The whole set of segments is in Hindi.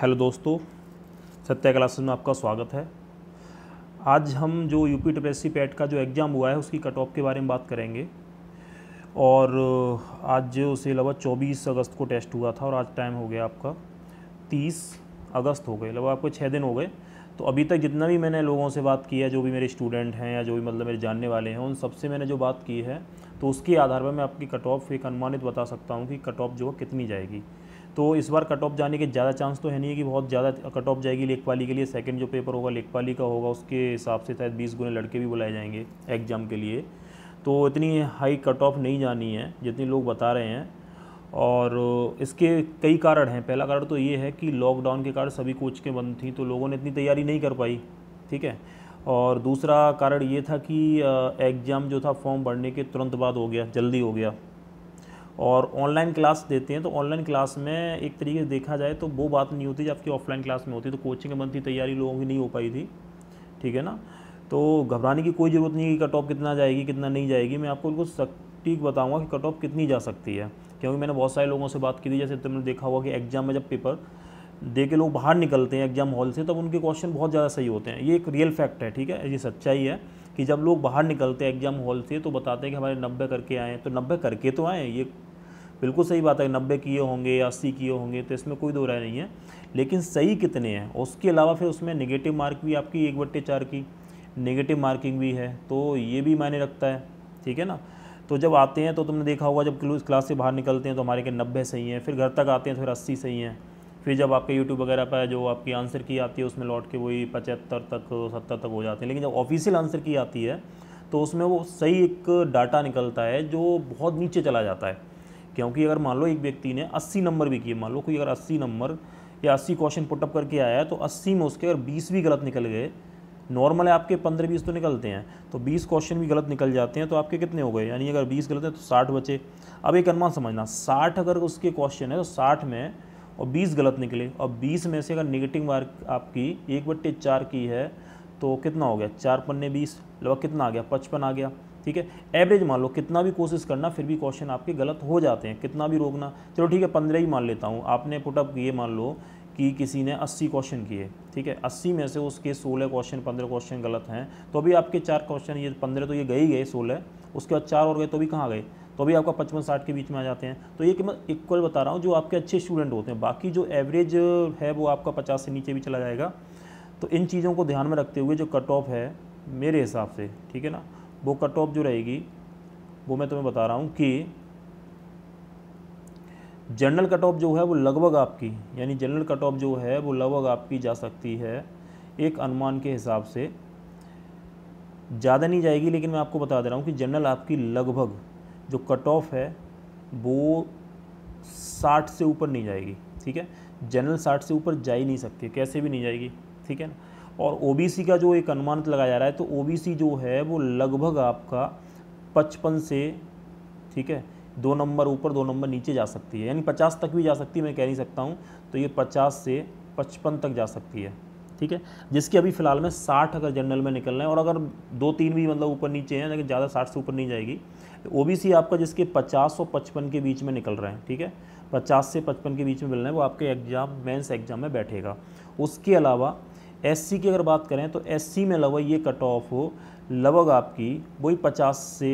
हेलो दोस्तों सत्या क्लासेस में आपका स्वागत है आज हम जो यूपी टीपीएससी पैट का जो एग्ज़ाम हुआ है उसकी कट ऑफ के बारे में बात करेंगे और आज जो उसके अलावा चौबीस अगस्त को टेस्ट हुआ था और आज टाइम हो गया आपका तीस अगस्त हो गए लगभग आपको छः दिन हो गए तो अभी तक जितना भी मैंने लोगों से बात की है जो भी मेरे स्टूडेंट हैं या जो भी मतलब मेरे जानने वाले हैं उन सबसे मैंने जो बात की है तो उसके आधार पर मैं आपकी कट ऑफ एक अनुमानित बता सकता हूँ कि कट ऑफ जो कितनी जाएगी तो इस बार कट ऑफ जाने के ज़्यादा चांस तो है नहीं है कि बहुत ज़्यादा कट ऑफ जाएगी लेखपाली के लिए सेकंड जो पेपर होगा लेखपाली का होगा उसके हिसाब से शायद बीस गुने लड़के भी बुलाए जाएंगे एग्ज़ाम के लिए तो इतनी हाई कट ऑफ नहीं जानी है जितनी लोग बता रहे हैं और इसके कई कारण हैं पहला कारण तो ये है कि लॉकडाउन के कारण सभी कोचकें बंद थी तो लोगों ने इतनी तैयारी नहीं कर पाई ठीक है और दूसरा कारण ये था कि एग्ज़ाम जो था फॉर्म भरने के तुरंत बाद हो गया जल्दी हो गया और ऑनलाइन क्लास देते हैं तो ऑनलाइन क्लास में एक तरीके से देखा जाए तो वो बात नहीं होती जबकि आपकी ऑफलाइन क्लास में होती तो कोचिंग के बनती तैयारी लोगों की नहीं हो पाई थी ठीक है ना तो घबराने की कोई ज़रूरत नहीं कि कट ऑफ कितना जाएगी कितना नहीं जाएगी मैं आपको बिल्कुल सटीक बताऊँगा कि कट ऑफ कितनी जा सकती है क्योंकि मैंने बहुत सारे लोगों से बात की थी जैसे तुमने देखा हुआ कि एग्ज़ाम में जब पेपर दे के लोग बाहर निकलते हैं एग्ज़ाम हॉल से तब उनके क्वेश्चन बहुत ज़्यादा सही होते हैं ये एक रियल फैक्ट है ठीक है ये सच्चाई है कि जब लोग बाहर निकलते हैं एग्ज़ाम हॉल से तो बताते हैं कि हमारे नब्बे करके आए तो नब्बे करके तो आए ये बिल्कुल सही बात है नब्बे किए होंगे अस्सी किए होंगे तो इसमें कोई दो राय नहीं है लेकिन सही कितने हैं उसके अलावा फिर उसमें नेगेटिव मार्क भी आपकी एक बट्टे चार की नेगेटिव मार्किंग भी है तो ये भी मायने रखता है ठीक है ना तो जब आते हैं तो तुमने देखा होगा जब क्लास से बाहर निकलते हैं तो हमारे के नब्बे सही हैं फिर घर तक आते हैं तो फिर अस्सी सही हैं फिर जब आपके यूट्यूब वगैरह पर जो आपकी आंसर की आती है उसमें लौट के वही पचहत्तर तक सत्तर तक हो जाते हैं लेकिन जब ऑफिशियल आंसर की आती है तो उसमें वो सही एक डाटा निकलता है जो बहुत नीचे चला जाता है क्योंकि अगर मान लो एक व्यक्ति ने 80 नंबर भी किए मान लो कोई अगर 80 नंबर या 80 क्वेश्चन पुटअप करके आया है तो 80 में उसके अगर 20 भी गलत निकल गए नॉर्मल है आपके पंद्रह बीस तो निकलते हैं तो बीस क्वेश्चन भी गलत निकल जाते हैं तो आपके कितने हो गए यानी अगर बीस गलत है तो साठ बचे अब एक अनुमान समझना साठ अगर उसके क्वेश्चन है तो साठ में और 20 गलत निकले और 20 में से अगर निगेटिव मार्क आपकी एक बट्टे चार की है तो कितना हो गया चार पन्ने बीस लगभग कितना आ गया पचपन आ गया ठीक है एवरेज मान लो कितना भी कोशिश करना फिर भी क्वेश्चन आपके गलत हो जाते हैं कितना भी रोकना चलो ठीक है पंद्रह ही मान लेता हूँ आपने पुटअप ये मान लो कि किसी ने 80 क्वेश्चन किए ठीक है 80 में से उसके 16 क्वेश्चन 15 क्वेश्चन गलत हैं तो अभी आपके चार क्वेश्चन ये 15 तो ये गए ही गए 16 उसके बाद चार और गए तो भी कहाँ गए तो भी आपका पचपन साठ के बीच में आ जाते हैं तो ये कि मैं इक्वल बता रहा हूँ जो आपके अच्छे स्टूडेंट होते हैं बाकी जो एवरेज है वो आपका पचास से नीचे भी चला जाएगा तो इन चीज़ों को ध्यान में रखते हुए जो कट ऑफ है मेरे हिसाब से ठीक है ना वो कट ऑफ जो रहेगी वो मैं तुम्हें बता रहा हूँ कि जनरल कट ऑफ जो है वो लगभग आपकी यानी जनरल कट ऑफ जो है वो लगभग आपकी जा सकती है एक अनुमान के हिसाब से ज़्यादा नहीं जाएगी लेकिन मैं आपको बता दे रहा हूँ कि जनरल आपकी लगभग जो कट ऑफ है वो साठ से ऊपर नहीं जाएगी ठीक है जनरल साठ से ऊपर जा ही नहीं सकती कैसे भी नहीं जाएगी ठीक है ना और ओ का जो एक अनुमानित लगाया जा रहा है तो ओ जो है वो लगभग आपका पचपन से ठीक है दो नंबर ऊपर दो नंबर नीचे जा सकती है यानी पचास तक भी जा सकती है मैं कह नहीं सकता हूँ तो ये पचास से पचपन तक जा सकती है ठीक है जिसके अभी फ़िलहाल में साठ अगर जनरल में निकल रहे हैं और अगर दो तीन भी मतलब ऊपर नीचे हैं लेकिन ज़्यादा साठ से ऊपर नहीं जाएगी ओ तो आपका जिसके पचास और पचपन के बीच में निकल रहे हैं ठीक है पचास से पचपन के बीच में मिल रहे हैं वो आपके एग्ज़ाम मेन्स एग्ज़ाम में बैठेगा उसके अलावा एस की अगर बात करें तो एस में लगभग ये कट ऑफ हो लगभग आपकी वही पचास से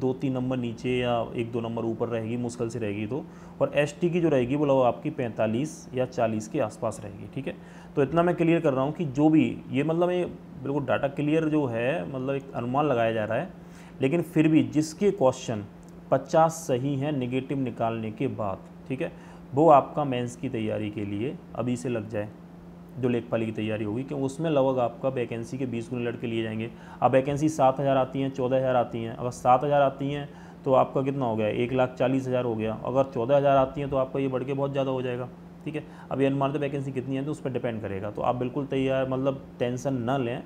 दो तीन नंबर नीचे या एक दो नंबर ऊपर रहेगी मुश्किल से रहेगी तो और एस की जो रहेगी वो लगभग आपकी पैंतालीस या चालीस के आसपास रहेगी ठीक है तो इतना मैं क्लियर कर रहा हूँ कि जो भी ये मतलब ये बिल्कुल डाटा क्लियर जो है मतलब एक अनुमान लगाया जा रहा है लेकिन फिर भी जिसके क्वेश्चन पचास सही हैं निगेटिव निकालने के बाद ठीक है वो आपका मेंस की तैयारी के लिए अभी से लग जाए जो लेखपाल की तैयारी होगी क्योंकि उसमें लगभग आपका वैकेंसी के बीस गुने लड़के लिए जाएंगे अब वैकेंसी सात हज़ार आती हैं चौदह हज़ार आती हैं अगर सात हज़ार आती हैं तो आपका कितना हो गया एक लाख चालीस हज़ार हो गया अगर चौदह हज़ार आती हैं तो आपका ये बढ़ के बहुत ज़्यादा हो जाएगा ठीक है अब ये अनुमानित तो वैकेंसी कितनी है तो उस पर डिपेंड करेगा तो आप बिल्कुल तैयार मतलब टेंशन न लें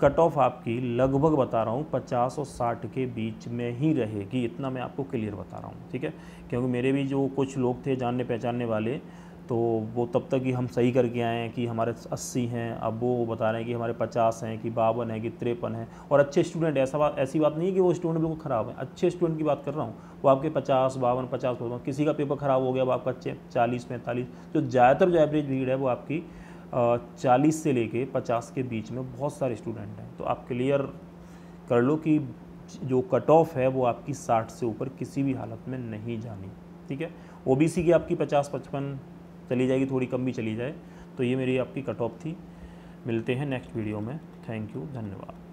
कट ऑफ आपकी लगभग बता रहा हूँ पचास और साठ के बीच में ही रहेगी इतना मैं आपको क्लियर बता रहा हूँ ठीक है क्योंकि मेरे भी जो कुछ लोग थे जानने पहचानने वाले तो वो तब तक ही हम सही करके आए हैं कि हमारे अस्सी हैं अब वो बता रहे हैं कि हमारे पचास हैं कि बावन है कि तिरपन है और अच्छे स्टूडेंट ऐसा बात ऐसी बात नहीं है कि वो स्टूडेंट बिल्कुल ख़राब हैं अच्छे स्टूडेंट की बात कर रहा हूँ वो आपके पचास बावन पचास पचपन किसी का पेपर ख़राब हो गया अब आपका अच्छे चालीस पैंतालीस जो ज़्यादातर जो एवरेज भीड़ है वो आपकी चालीस से लेके पचास के बीच में बहुत सारे स्टूडेंट हैं तो आप क्लियर कर लो कि जो कट ऑफ है वो आपकी साठ से ऊपर किसी भी हालत में नहीं जानी ठीक है ओ की आपकी पचास पचपन चली जाएगी थोड़ी कम भी चली जाए तो ये मेरी आपकी कट ऑफ थी मिलते हैं नेक्स्ट वीडियो में थैंक यू धन्यवाद